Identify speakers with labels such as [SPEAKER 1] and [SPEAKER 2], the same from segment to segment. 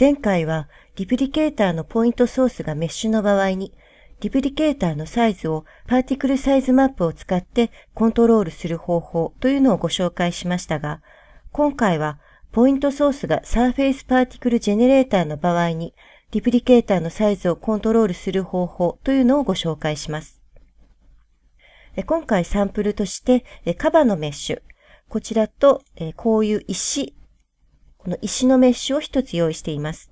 [SPEAKER 1] 前回はリプリケーターのポイントソースがメッシュの場合に、リプリケーターのサイズをパーティクルサイズマップを使ってコントロールする方法というのをご紹介しましたが、今回はポイントソースがサーフェイスパーティクルジェネレーターの場合に、リプリケーターのサイズをコントロールする方法というのをご紹介します。今回サンプルとしてカバのメッシュ、こちらとこういう石の石のメッシュを一つ用意しています。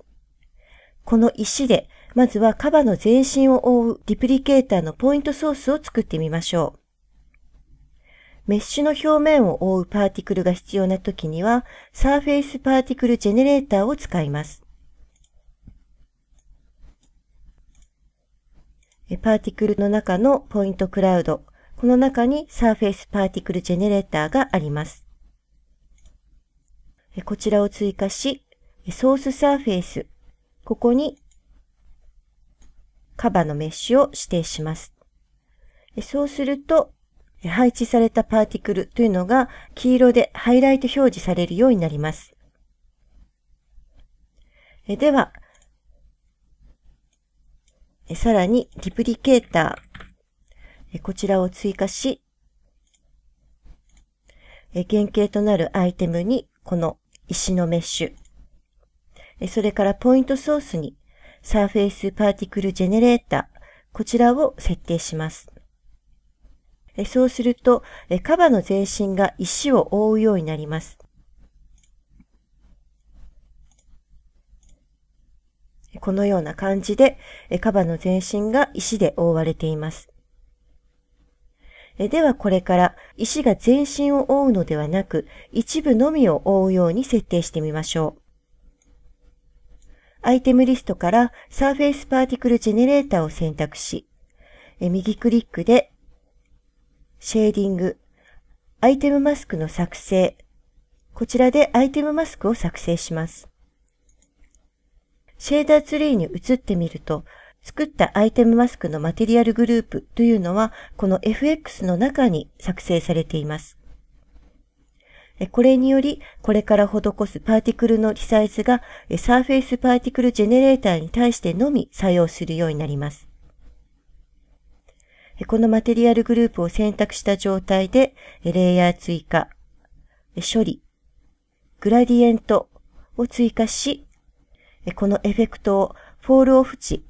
[SPEAKER 1] この石で、まずはカバの全身を覆うリプリケーターのポイントソースを作ってみましょう。メッシュの表面を覆うパーティクルが必要な時には、サーフェイスパーティクルジェネレーターを使います。パーティクルの中のポイントクラウド、この中にサーフェイスパーティクルジェネレーターがあります。こちらを追加し、ソースサーフェイス、ここにカバーのメッシュを指定します。そうすると、配置されたパーティクルというのが黄色でハイライト表示されるようになります。では、さらにリプリケーター、こちらを追加し、原型となるアイテムにこの石のメッシュ。それからポイントソースにサーフェイスパーティクルジェネレーター、こちらを設定します。そうすると、カバの全身が石を覆うようになります。このような感じで、カバの全身が石で覆われています。ではこれから石が全身を覆うのではなく一部のみを覆うように設定してみましょう。アイテムリストからサーフェイスパーティクルジェネレーターを選択し、右クリックでシェーディング、アイテムマスクの作成、こちらでアイテムマスクを作成します。シェーダーツリーに移ってみると、作ったアイテムマスクのマテリアルグループというのは、この FX の中に作成されています。これにより、これから施すパーティクルのリサイズが、サーフェイスパーティクルジェネレーターに対してのみ作用するようになります。このマテリアルグループを選択した状態で、レイヤー追加、処理、グラディエントを追加し、このエフェクトをフォールオフ値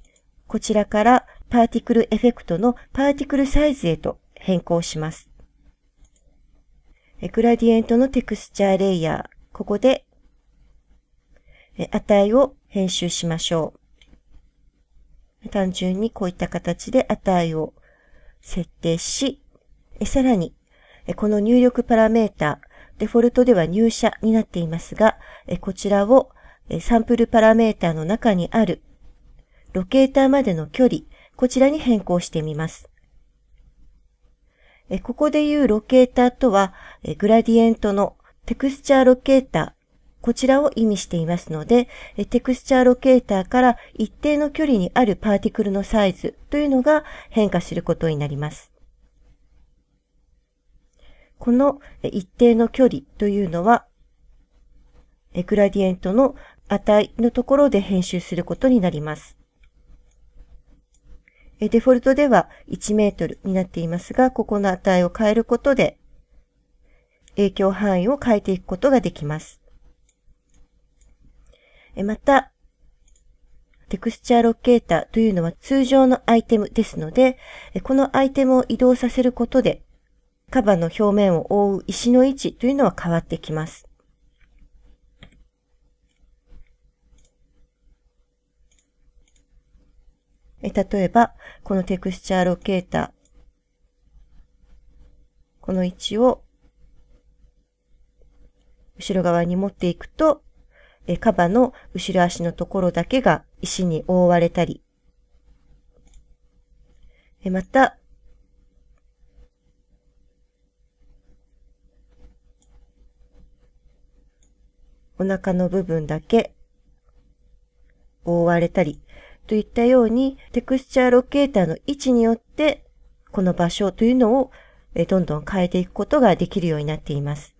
[SPEAKER 1] こちらからパーティクルエフェクトのパーティクルサイズへと変更します。グラディエントのテクスチャーレイヤー、ここで値を編集しましょう。単純にこういった形で値を設定し、さらに、この入力パラメータ、デフォルトでは入社になっていますが、こちらをサンプルパラメータの中にあるロケーターまでの距離、こちらに変更してみます。ここでいうロケーターとは、グラディエントのテクスチャーロケーター、こちらを意味していますので、テクスチャーロケーターから一定の距離にあるパーティクルのサイズというのが変化することになります。この一定の距離というのは、グラディエントの値のところで編集することになります。デフォルトでは1メートルになっていますが、ここの値を変えることで影響範囲を変えていくことができます。また、テクスチャーロケーターというのは通常のアイテムですので、このアイテムを移動させることで、カバーの表面を覆う石の位置というのは変わってきます。え例えば、このテクスチャーロケーター、この位置を後ろ側に持っていくと、えカバの後ろ足のところだけが石に覆われたり、えまた、お腹の部分だけ覆われたり、といったように、テクスチャーロケーターの位置によって、この場所というのをどんどん変えていくことができるようになっています。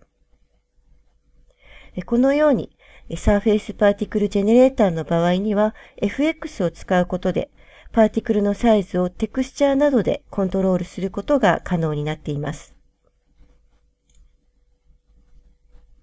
[SPEAKER 1] このように、サーフェイスパーティクルジェネレーターの場合には、FX を使うことで、パーティクルのサイズをテクスチャーなどでコントロールすることが可能になっています。